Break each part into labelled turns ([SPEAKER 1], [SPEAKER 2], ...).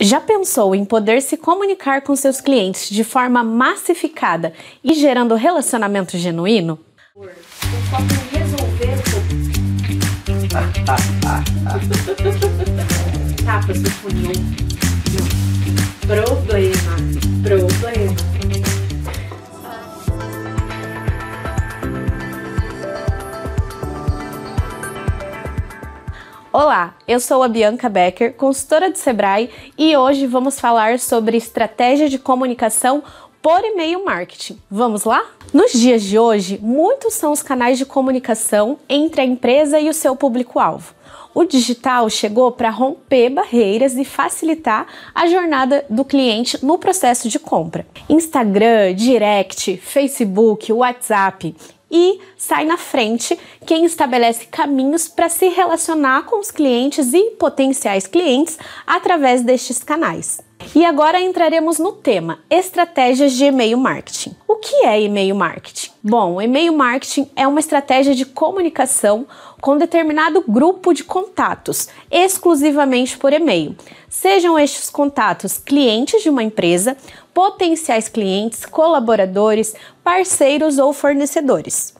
[SPEAKER 1] Já pensou em poder se comunicar com seus clientes de forma massificada e gerando relacionamento genuíno? Tapa seu funil. Problema, problema. Olá, eu sou a Bianca Becker, consultora do Sebrae, e hoje vamos falar sobre estratégia de comunicação por e-mail marketing. Vamos lá? Nos dias de hoje, muitos são os canais de comunicação entre a empresa e o seu público-alvo. O digital chegou para romper barreiras e facilitar a jornada do cliente no processo de compra. Instagram, direct, Facebook, WhatsApp, e sai na frente quem estabelece caminhos para se relacionar com os clientes e potenciais clientes através destes canais. E agora entraremos no tema estratégias de e-mail marketing. O que é e-mail marketing? Bom, e-mail marketing é uma estratégia de comunicação com determinado grupo de contatos, exclusivamente por e-mail. Sejam estes contatos clientes de uma empresa, potenciais clientes, colaboradores, parceiros ou fornecedores.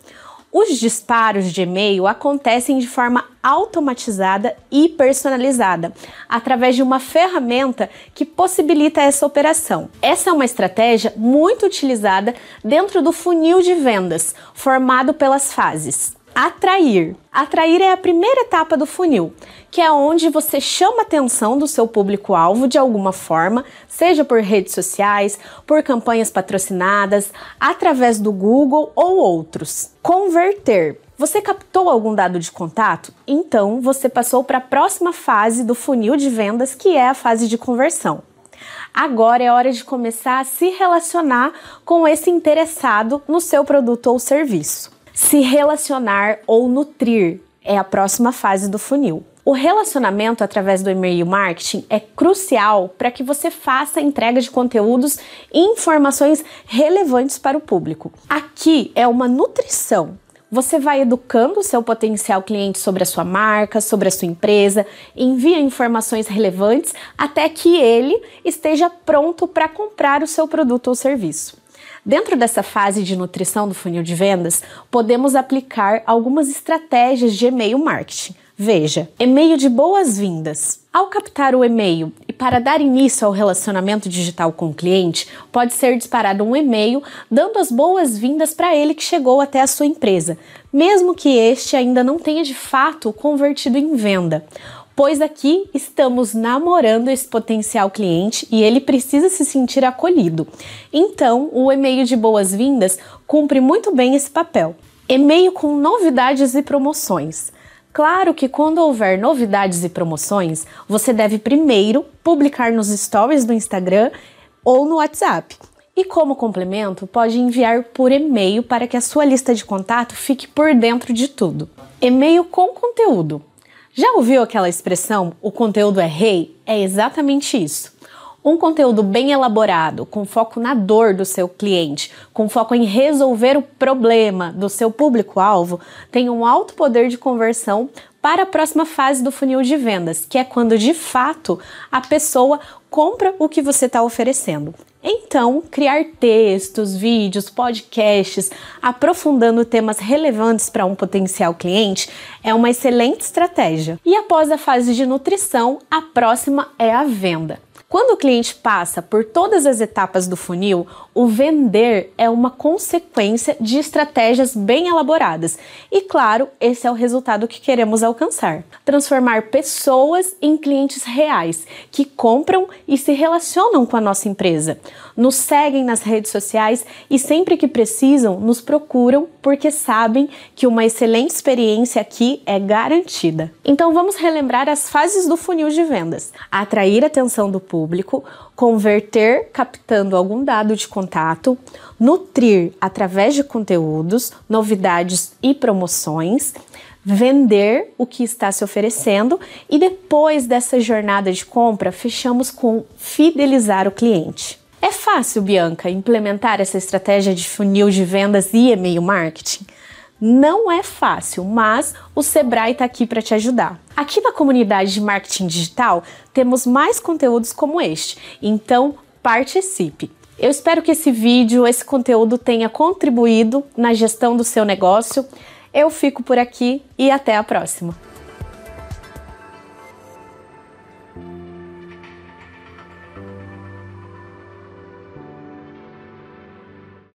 [SPEAKER 1] Os disparos de e-mail acontecem de forma automatizada e personalizada, através de uma ferramenta que possibilita essa operação. Essa é uma estratégia muito utilizada dentro do funil de vendas, formado pelas fases atrair. Atrair é a primeira etapa do funil, que é onde você chama a atenção do seu público-alvo de alguma forma, seja por redes sociais, por campanhas patrocinadas, através do Google ou outros. Converter. Você captou algum dado de contato? Então você passou para a próxima fase do funil de vendas, que é a fase de conversão. Agora é hora de começar a se relacionar com esse interessado no seu produto ou serviço. Se relacionar ou nutrir é a próxima fase do funil. O relacionamento através do e-mail marketing é crucial para que você faça entrega de conteúdos e informações relevantes para o público. Aqui é uma nutrição. Você vai educando o seu potencial cliente sobre a sua marca, sobre a sua empresa, envia informações relevantes até que ele esteja pronto para comprar o seu produto ou serviço. Dentro dessa fase de nutrição do funil de vendas, podemos aplicar algumas estratégias de e-mail marketing. Veja, e-mail de boas-vindas. Ao captar o e-mail e para dar início ao relacionamento digital com o cliente, pode ser disparado um e-mail dando as boas-vindas para ele que chegou até a sua empresa, mesmo que este ainda não tenha de fato convertido em venda pois aqui estamos namorando esse potencial cliente e ele precisa se sentir acolhido. Então, o e-mail de boas-vindas cumpre muito bem esse papel. E-mail com novidades e promoções. Claro que quando houver novidades e promoções, você deve primeiro publicar nos stories do Instagram ou no WhatsApp. E como complemento, pode enviar por e-mail para que a sua lista de contato fique por dentro de tudo. E-mail com conteúdo. Já ouviu aquela expressão o conteúdo é rei? É exatamente isso. Um conteúdo bem elaborado, com foco na dor do seu cliente, com foco em resolver o problema do seu público-alvo, tem um alto poder de conversão para a próxima fase do funil de vendas, que é quando de fato a pessoa compra o que você está oferecendo. Então, criar textos, vídeos, podcasts, aprofundando temas relevantes para um potencial cliente é uma excelente estratégia. E após a fase de nutrição, a próxima é a venda. Quando o cliente passa por todas as etapas do funil, o vender é uma consequência de estratégias bem elaboradas. E claro, esse é o resultado que queremos alcançar: transformar pessoas em clientes reais que compram e se relacionam com a nossa empresa, nos seguem nas redes sociais e sempre que precisam, nos procuram porque sabem que uma excelente experiência aqui é garantida. Então vamos relembrar as fases do funil de vendas: atrair a atenção do público público, converter captando algum dado de contato, nutrir através de conteúdos, novidades e promoções, vender o que está se oferecendo e depois dessa jornada de compra fechamos com fidelizar o cliente. É fácil, Bianca, implementar essa estratégia de funil de vendas e e-mail marketing? Não é fácil, mas o Sebrae está aqui para te ajudar. Aqui na comunidade de marketing digital temos mais conteúdos como este, então participe. Eu espero que esse vídeo, esse conteúdo tenha contribuído na gestão do seu negócio. Eu fico por aqui e até a próxima!